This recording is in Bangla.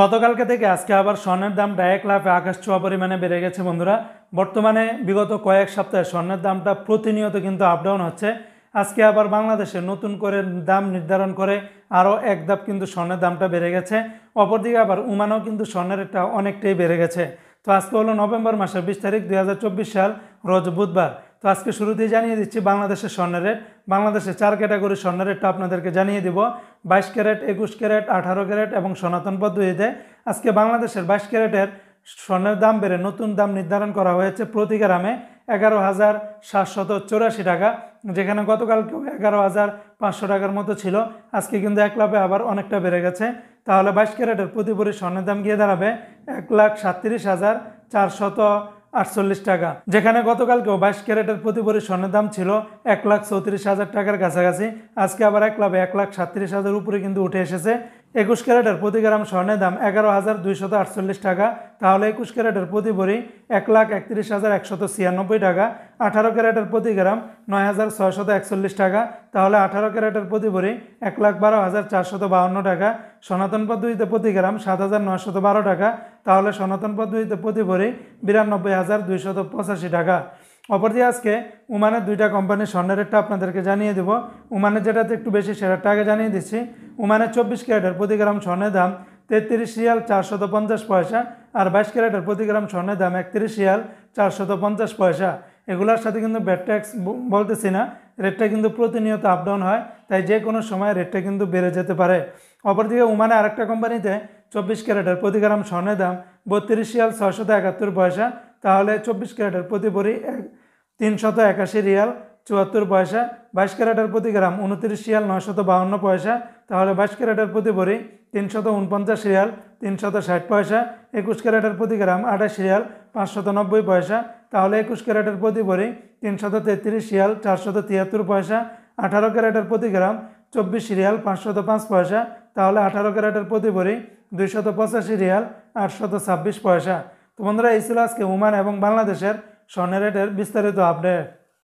গতকালকে থেকে আজকে আবার স্বর্ণের দামটা এক লাফে আকাশ ছোঁয়া পরিমাণে বেড়ে গেছে বন্ধুরা বর্তমানে বিগত কয়েক সপ্তাহে স্বর্ণের দামটা প্রতিনিয়ত কিন্তু আপডাউন হচ্ছে আজকে আবার বাংলাদেশে নতুন করে দাম নির্ধারণ করে আরও এক ধাপ কিন্তু স্বর্ণের দামটা বেড়ে গেছে অপরদিকে আবার উমানও কিন্তু স্বর্ণের একটা অনেকটাই বেড়ে গেছে তো আজকে হলো নভেম্বর মাসের বিশ তারিখ দুই সাল রোজ বুধবার তো আজকে শুরুতেই জানিয়ে দিচ্ছি বাংলাদেশের স্বর্ণের রেট বাংলাদেশের চার ক্যাটাগরি স্বর্ণের রেটটা আপনাদেরকে জানিয়ে দিব বাইশ ক্যারেট একুশ ক্যারেট আঠারো ক্যারেট এবং সনাতন পদ্ধতিতে আজকে বাংলাদেশের বাইশ ক্যারেটের স্বর্ণের দাম বেড়ে নতুন দাম নির্ধারণ করা হয়েছে প্রতি গ্রামে এগারো হাজার সাতশত চৌরাশি টাকা যেখানে গতকালকেও এগারো হাজার পাঁচশো টাকার মতো ছিল আজকে কিন্তু এক লাভে আবার অনেকটা বেড়ে গেছে তাহলে বাইশ ক্যারেটের প্রতিপুরি স্বর্ণের দাম গিয়ে দাঁড়াবে এক লাখ সাতত্রিশ হাজার চারশত আটচল্লিশ টাকা যেখানে গতকালকেও বাইশ ক্যারেটের প্রতি ভরি স্বর্ণের দাম ছিল এক লাখ চৌত্রিশ হাজার টাকার কাছাকাছি আজকে আবার এক লাভে এক লাখ সাতত্রিশ হাজার উপরে কিন্তু উঠে এসেছে একুশ ক্যারেটের প্রতি গ্রাম স্বর্ণের দাম এগারো হাজার দুইশত আটচল্লিশ টাকা তাহলে একুশ ক্যারেটের প্রতি ভরি এক লাখ একত্রিশ হাজার একশত ছিয়ানব্বই টাকা আঠারো ক্যারেটের প্রতি গ্রাম নয় হাজার ছয়শত একচল্লিশ টাকা তাহলে আঠারো ক্যারেটের প্রতি ভরি এক লাখ বারো হাজার চারশত বাহান্ন টাকা সনাতন পদ্ধতিতে প্রতি গ্রাম সাত হাজার নয়শত বারো টাকা তাহলে সনাতন পদ্ধতিতে প্রতি ভরি বিরানব্বই হাজার দুইশত পঁচাশি টাকা অপরদি আজকে উমানের দুইটা কোম্পানির স্বর্ণের রেটটা আপনাদেরকে জানিয়ে দেবো উমানের যেটাতে একটু বেশি সেটারটা আগে জানিয়ে দিচ্ছি উমানের চব্বিশ ক্যারেটের প্রতি গ্রাম স্বর্ণের দাম তেত্রিশ শিয়াল চারশত পঞ্চাশ পয়সা আর বাইশ ক্যারেটের প্রতি গ্রাম স্বর্ণের দাম একত্রিশ শিয়াল চারশত পঞ্চাশ পয়সা এগুলোর সাথে কিন্তু ব্যাট ট্যাক্স বলতেছি না রেটটা কিন্তু প্রতিনিয়ত আপডাউন হয় তাই যে কোনো সময় রেটটা কিন্তু বেড়ে যেতে পারে অপরদিকে উমানে আরেকটা কোম্পানিতে চব্বিশ ক্যারেটের প্রতি গ্রাম স্বর্ণের দাম বত্রিশ শিয়াল ছশত একাত্তর পয়সা তাহলে চব্বিশ ক্যারেটের প্রতি ভরি তিনশত একাশি রিয়াল চুয়াত্তর পয়সা বাইশ ক্যারেটের প্রতি গ্রাম উনত্রিশ রিয়াল নয়শত বাহান্ন পয়সা তাহলে বাইশ ক্যারেটের প্রতি ভরি তিনশত উনপঞ্চাশ রিয়াল তিনশত ষাট পয়সা একুশ ক্যারেটের প্রতি গ্রাম আঠাশ রিয়াল পাঁচশত নব্বই পয়সা তাহলে একুশ ক্যারেটের প্রতি ভরি তিনশত তেত্রিশ রিয়াল শত তিয়াত্তর পয়সা আঠারো ক্যারেটের প্রতি গ্রাম চব্বিশ রিয়াল পাঁচশত পাঁচ পয়সা তাহলে আঠারো ক্যারেটের প্রতি ভরি দুইশত পঁচাশি রিয়াল আটশত ছাব্বিশ পয়সা তো বন্ধুরা এই ছিল আজকে ওমান এবং বাংলাদেশের স্বর্ণের বিস্তারিত আপডেট